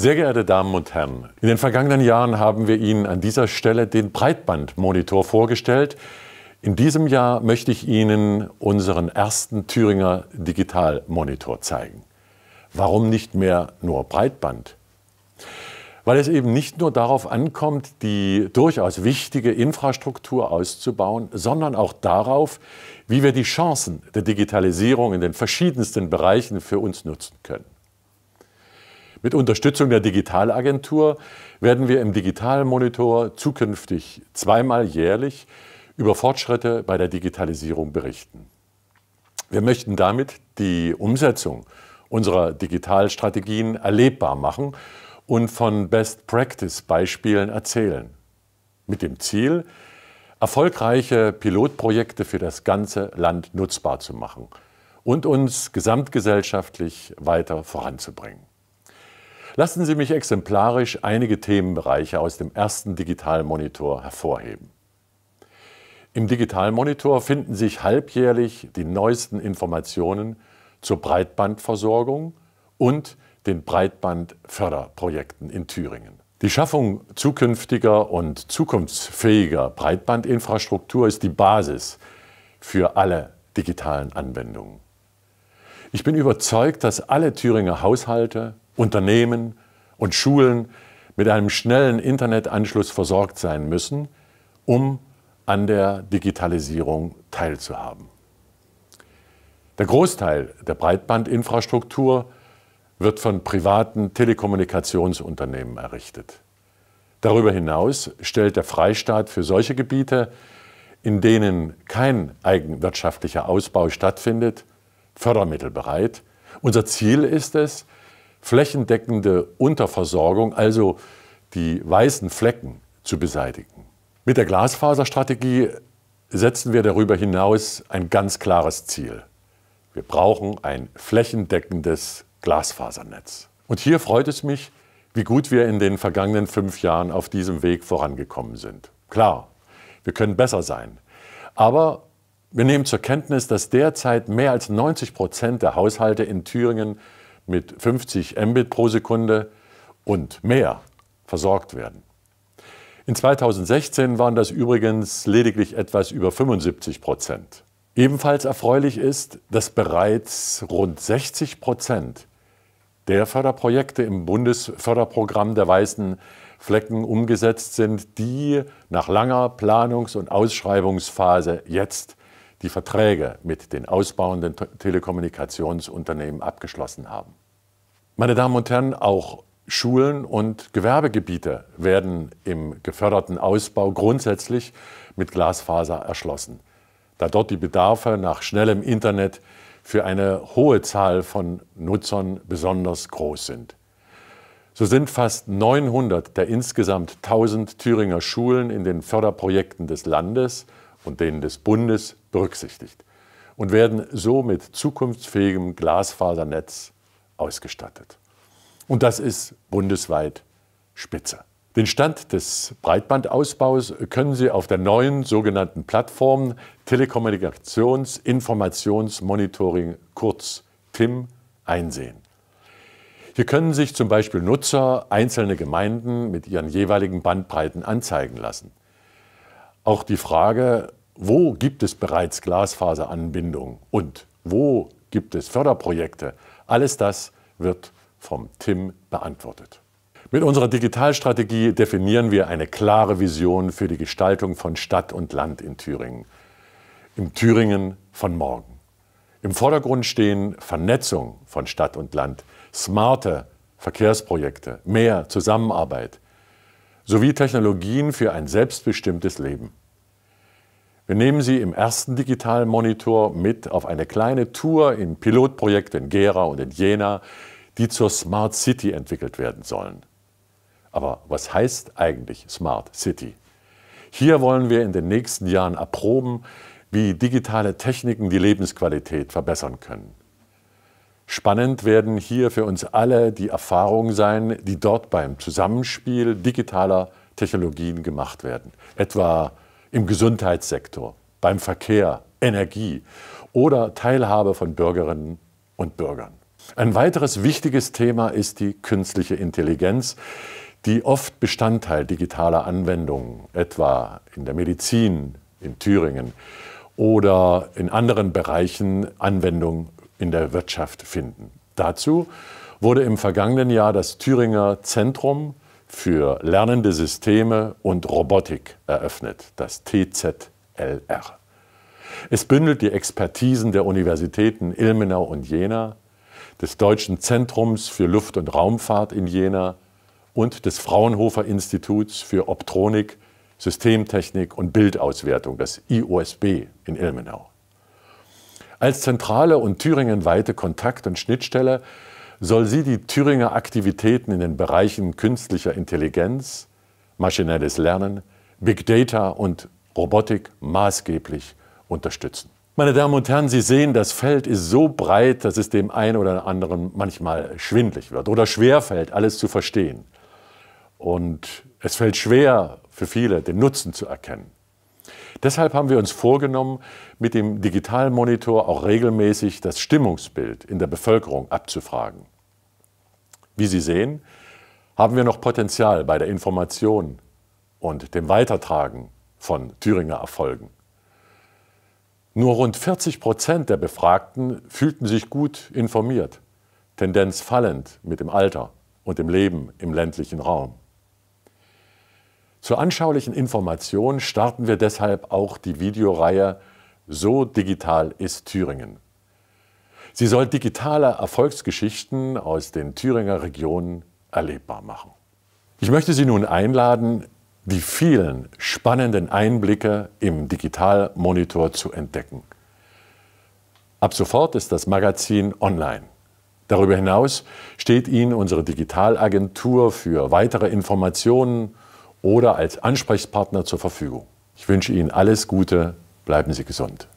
Sehr geehrte Damen und Herren, in den vergangenen Jahren haben wir Ihnen an dieser Stelle den Breitbandmonitor vorgestellt. In diesem Jahr möchte ich Ihnen unseren ersten Thüringer Digitalmonitor zeigen. Warum nicht mehr nur Breitband? Weil es eben nicht nur darauf ankommt, die durchaus wichtige Infrastruktur auszubauen, sondern auch darauf, wie wir die Chancen der Digitalisierung in den verschiedensten Bereichen für uns nutzen können. Mit Unterstützung der Digitalagentur werden wir im Digitalmonitor zukünftig zweimal jährlich über Fortschritte bei der Digitalisierung berichten. Wir möchten damit die Umsetzung unserer Digitalstrategien erlebbar machen und von Best-Practice-Beispielen erzählen. Mit dem Ziel, erfolgreiche Pilotprojekte für das ganze Land nutzbar zu machen und uns gesamtgesellschaftlich weiter voranzubringen. Lassen Sie mich exemplarisch einige Themenbereiche aus dem ersten Digitalmonitor hervorheben. Im Digitalmonitor finden sich halbjährlich die neuesten Informationen zur Breitbandversorgung und den Breitbandförderprojekten in Thüringen. Die Schaffung zukünftiger und zukunftsfähiger Breitbandinfrastruktur ist die Basis für alle digitalen Anwendungen. Ich bin überzeugt, dass alle Thüringer Haushalte, Unternehmen und Schulen mit einem schnellen Internetanschluss versorgt sein müssen, um an der Digitalisierung teilzuhaben. Der Großteil der Breitbandinfrastruktur wird von privaten Telekommunikationsunternehmen errichtet. Darüber hinaus stellt der Freistaat für solche Gebiete, in denen kein eigenwirtschaftlicher Ausbau stattfindet, Fördermittel bereit. Unser Ziel ist es, flächendeckende Unterversorgung, also die weißen Flecken, zu beseitigen. Mit der Glasfaserstrategie setzen wir darüber hinaus ein ganz klares Ziel. Wir brauchen ein flächendeckendes Glasfasernetz. Und hier freut es mich, wie gut wir in den vergangenen fünf Jahren auf diesem Weg vorangekommen sind. Klar, wir können besser sein. Aber wir nehmen zur Kenntnis, dass derzeit mehr als 90 Prozent der Haushalte in Thüringen mit 50 Mbit pro Sekunde und mehr versorgt werden. In 2016 waren das übrigens lediglich etwas über 75 Prozent. Ebenfalls erfreulich ist, dass bereits rund 60 Prozent der Förderprojekte im Bundesförderprogramm der Weißen Flecken umgesetzt sind, die nach langer Planungs- und Ausschreibungsphase jetzt die Verträge mit den ausbauenden Telekommunikationsunternehmen abgeschlossen haben. Meine Damen und Herren, auch Schulen und Gewerbegebiete werden im geförderten Ausbau grundsätzlich mit Glasfaser erschlossen, da dort die Bedarfe nach schnellem Internet für eine hohe Zahl von Nutzern besonders groß sind. So sind fast 900 der insgesamt 1000 Thüringer Schulen in den Förderprojekten des Landes und denen des Bundes berücksichtigt und werden so mit zukunftsfähigem Glasfasernetz ausgestattet. Und das ist bundesweit spitze. Den Stand des Breitbandausbaus können Sie auf der neuen sogenannten Plattform Telekommunikationsinformationsmonitoring kurz TIM einsehen. Hier können sich zum Beispiel Nutzer einzelne Gemeinden mit ihren jeweiligen Bandbreiten anzeigen lassen. Auch die Frage, wo gibt es bereits Glasfaseranbindung und wo gibt es Förderprojekte, alles das wird vom Tim beantwortet. Mit unserer Digitalstrategie definieren wir eine klare Vision für die Gestaltung von Stadt und Land in Thüringen. Im Thüringen von morgen. Im Vordergrund stehen Vernetzung von Stadt und Land, smarte Verkehrsprojekte, mehr Zusammenarbeit sowie Technologien für ein selbstbestimmtes Leben. Wir nehmen Sie im ersten digitalen Monitor mit auf eine kleine Tour in Pilotprojekte in Gera und in Jena, die zur Smart City entwickelt werden sollen. Aber was heißt eigentlich Smart City? Hier wollen wir in den nächsten Jahren erproben, wie digitale Techniken die Lebensqualität verbessern können. Spannend werden hier für uns alle die Erfahrungen sein, die dort beim Zusammenspiel digitaler Technologien gemacht werden. Etwa im Gesundheitssektor, beim Verkehr, Energie oder Teilhabe von Bürgerinnen und Bürgern. Ein weiteres wichtiges Thema ist die künstliche Intelligenz, die oft Bestandteil digitaler Anwendungen, etwa in der Medizin in Thüringen oder in anderen Bereichen Anwendung in der Wirtschaft finden. Dazu wurde im vergangenen Jahr das Thüringer Zentrum für lernende Systeme und Robotik eröffnet, das TZLR. Es bündelt die Expertisen der Universitäten Ilmenau und Jena, des Deutschen Zentrums für Luft- und Raumfahrt in Jena und des Fraunhofer Instituts für Optronik, Systemtechnik und Bildauswertung, das IOSB in Ilmenau. Als zentrale und thüringenweite Kontakt- und Schnittstelle soll sie die Thüringer Aktivitäten in den Bereichen künstlicher Intelligenz, maschinelles Lernen, Big Data und Robotik maßgeblich unterstützen. Meine Damen und Herren, Sie sehen, das Feld ist so breit, dass es dem einen oder anderen manchmal schwindlig wird oder schwer fällt, alles zu verstehen. Und es fällt schwer für viele, den Nutzen zu erkennen. Deshalb haben wir uns vorgenommen, mit dem Digitalmonitor auch regelmäßig das Stimmungsbild in der Bevölkerung abzufragen. Wie Sie sehen, haben wir noch Potenzial bei der Information und dem Weitertragen von Thüringer Erfolgen. Nur rund 40 Prozent der Befragten fühlten sich gut informiert, Tendenz fallend mit dem Alter und dem Leben im ländlichen Raum. Zur anschaulichen Information starten wir deshalb auch die Videoreihe So digital ist Thüringen. Sie soll digitale Erfolgsgeschichten aus den Thüringer Regionen erlebbar machen. Ich möchte Sie nun einladen, die vielen spannenden Einblicke im Digitalmonitor zu entdecken. Ab sofort ist das Magazin online. Darüber hinaus steht Ihnen unsere Digitalagentur für weitere Informationen oder als Ansprechpartner zur Verfügung. Ich wünsche Ihnen alles Gute, bleiben Sie gesund.